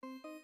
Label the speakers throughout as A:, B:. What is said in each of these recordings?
A: Thank you.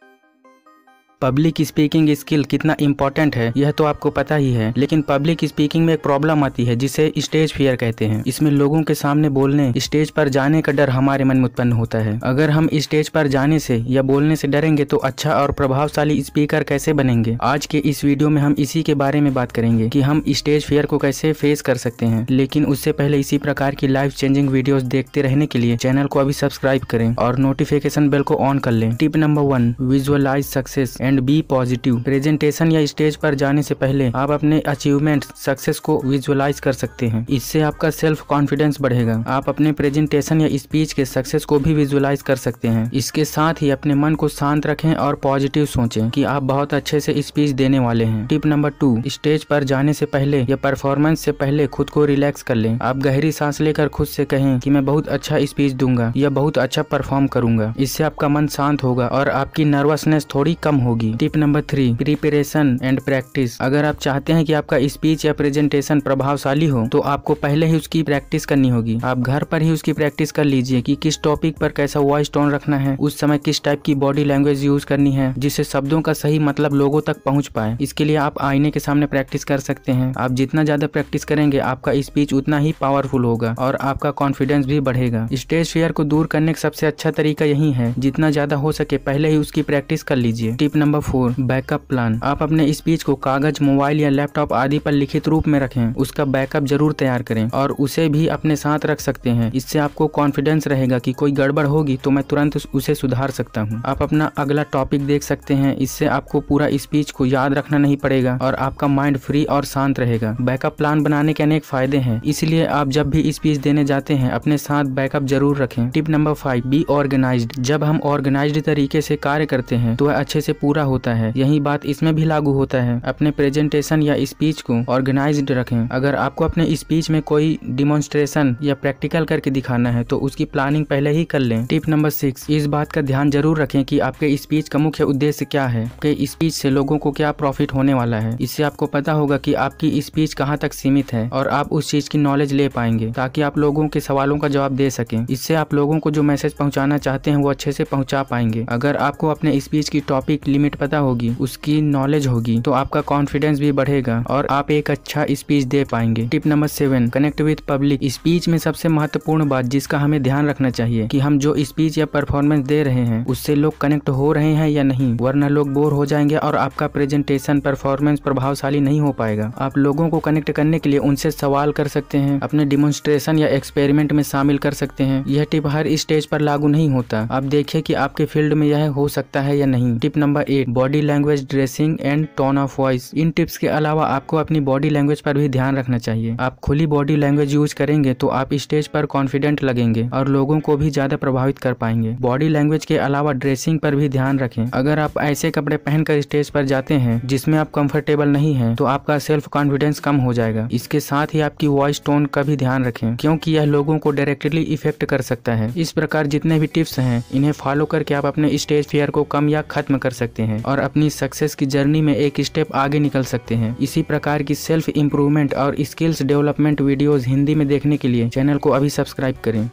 A: Public speaking skill कितना important है यह तो आपको पता ही है लेकिन पब्लिक स्पीकिंग में एक प्रॉब्लम आती है जिसे स्टेज फियर कहते हैं इसमें लोगों के सामने बोलने स्टेज पर जाने का डर हमारे मन में उत्पन्न होता है अगर हम स्टेज पर जाने से या बोलने से डरेंगे तो अच्छा और प्रभावशाली स्पीकर कैसे बनेंगे आज के इस वीडियो में हम इसी के बारे में बात करेंगे की हम स्टेज फेयर को कैसे फेस कर सकते हैं लेकिन उससे पहले इसी प्रकार की लाइफ चेंजिंग वीडियो देखते रहने के लिए चैनल को अभी सब्सक्राइब करें और नोटिफिकेशन बेल को ऑन कर लें tip number one visualise success and and be positive presentation या स्टेज पर जाने से पहले आप अपने अचीवमेंट सक्सेस को विजुअलाइज कर सकते हैं इससे आपका सेल्फ कॉन्फिडेंस बढ़ेगा आप अपने प्रेजेंटेशन या स्पीच के सक्सेस को भी विजुअलाइज कर सकते हैं इसके साथ ही अपने मन को शांत रखें और पॉजिटिव सोचें कि आप बहुत अच्छे से स्पीच देने वाले हैं टिप नंबर टू स्टेज पर जाने से पहले या परफॉर्मेंस से पहले खुद को रिलैक्स कर लें आप गहरी सांस लेकर खुद से कहें कि मैं बहुत अच्छा स्पीच दूंगा या बहुत अच्छा परफॉर्म करूंगा इससे आपका मन शांत होगा और आपकी नर्वसनेस थोड़ी कम होगी होगी tip number three preparation and practice अगर आप चाहते हैं कि आपका स्पीच या प्रेजेंटेशन प्रभावशाली हो तो आपको पहले ही उसकी प्रैक्टिस करनी होगी आप घर पर ही उसकी प्रैक्टिस कर लीजिए कि किस टॉपिक पर कैसा वॉइस टोन रखना है उस समय किस टाइप की बॉडी लैंग्वेज यूज करनी है जिससे शब्दों का सही मतलब लोगों तक पहुंच पाए इसके लिए आप आईने के सामने प्रैक्टिस कर सकते हैं आप जितना ज्यादा प्रैक्टिस करेंगे आपका स्पीच उतना ही पावरफुल होगा और आपका कॉन्फिडेंस भी बढ़ेगा स्टेज फेयर को दूर करने का सबसे अच्छा तरीका यही है जितना ज्यादा हो सके पहले ही उसकी प्रैक्टिस कर लीजिए tip number number four backup plan आप अपने स्पीच को कागज मोबाइल या लैपटॉप आदि पर लिखित रूप में रखें उसका बैकअप जरूर तैयार करें और उसे भी अपने साथ रख सकते हैं इससे आपको कॉन्फिडेंस रहेगा कि कोई गड़बड़ होगी तो मैं तुरंत उसे सुधार सकता हूँ आप अपना अगला टॉपिक देख सकते हैं इससे आपको पूरा स्पीच को याद रखना नहीं पड़ेगा और आपका माइंड फ्री और शांत रहेगा बैकअप प्लान बनाने के अनेक फायदे हैं इसलिए आप जब भी स्पीच देने जाते हैं अपने साथ बैकअप जरूर रखें tip number five be organise जब हम ऑर्गेनाइज तरीके से कार्य करते हैं तो वह अच्छे से पूरा पूरा होता है यही बात इसमें भी लागू होता है अपने प्रेजेंटेशन या स्पीच को ऑर्गेनाइज रखें अगर आपको अपने स्पीच में कोई डिमोन्स्ट्रेशन या प्रैक्टिकल करके दिखाना है तो उसकी प्लानिंग पहले ही कर लें टिप नंबर सिक्स इस बात का ध्यान जरूर रखें कि आपके स्पीच का मुख्य उद्देश्य क्या है के स्पीच से लोगों को क्या प्रॉफिट होने वाला है इससे आपको पता होगा कि आपकी स्पीच कहाँ तक सीमित है और आप उस चीज की नॉलेज ले पाएंगे ताकि आप लोगों के सवालों का जवाब दे सकें इससे आप लोगों को जो मैसेज पहुँचाना चाहते हैं वो अच्छे से पहुँचा पाएंगे अगर आपको अपने स्पीच की टॉपिक लिमिट लिमिट पता होगी उसकी नॉलेज होगी तो आपका कॉन्फिडेंस भी बढ़ेगा और आप एक अच्छा स्पीच दे पाएंगे tip number seven connect with public speech में सबसे महत्वपूर्ण बात जिसका हमें ध्यान रखना चाहिए कि हम जो स्पीच या परफॉर्मेंस दे रहे हैं उससे लोग कनेक्ट हो रहे हैं या नहीं वरना लोग बोर हो जाएंगे और आपका प्रेजेंटेशन परफॉर्मेंस प्रभावशाली नहीं हो पाएगा आप लोगों को कनेक्ट करने के लिए उनसे सवाल कर सकते हैं अपने डिमोन्स्ट्रेशन या एक्सपेरिमेंट में शामिल कर सकते हैं यह टिप हर स्टेज पर लागू नहीं होता आप देखिए कि आपके फील्ड में यह हो सकता है या नहीं tip number eight body language dressing and tone of voice इन टिप्स के अलावा आपको अपनी बॉडी लैंग्वेज पर भी ध्यान रखना चाहिए आप खुली बॉडी लैंग्वेज यूज करेंगे तो आप स्टेज पर कॉन्फिडेंट लगेंगे और लोगों को भी ज्यादा प्रभावित कर पाएंगे बॉडी लैंग्वेज के अलावा ड्रेसिंग पर भी ध्यान रखें अगर आप ऐसे कपड़े पहनकर स्टेज पर जाते हैं जिसमें आप कंफर्टेबल नहीं है तो आपका सेल्फ कॉन्फिडेंस कम हो जाएगा इसके साथ ही आपकी वॉइस टोन का भी ध्यान रखें क्योंकि यह लोगों को डायरेक्टली इफेक्ट कर सकता है इस प्रकार जितने भी टिप्स हैं इन्हें फॉलो करके आप अपने स्टेज फेयर को कम या खत्म कर सकते हैं हैं और अपनी सक्सेस की जर्नी में एक स्टेप आगे निकल सकते हैं इसी प्रकार की सेल्फ इम्प्रूवमेंट और स्किल्स डेवलपमेंट वीडियोज हिंदी में देखने के लिए चैनल को अभी सब्सक्राइब करें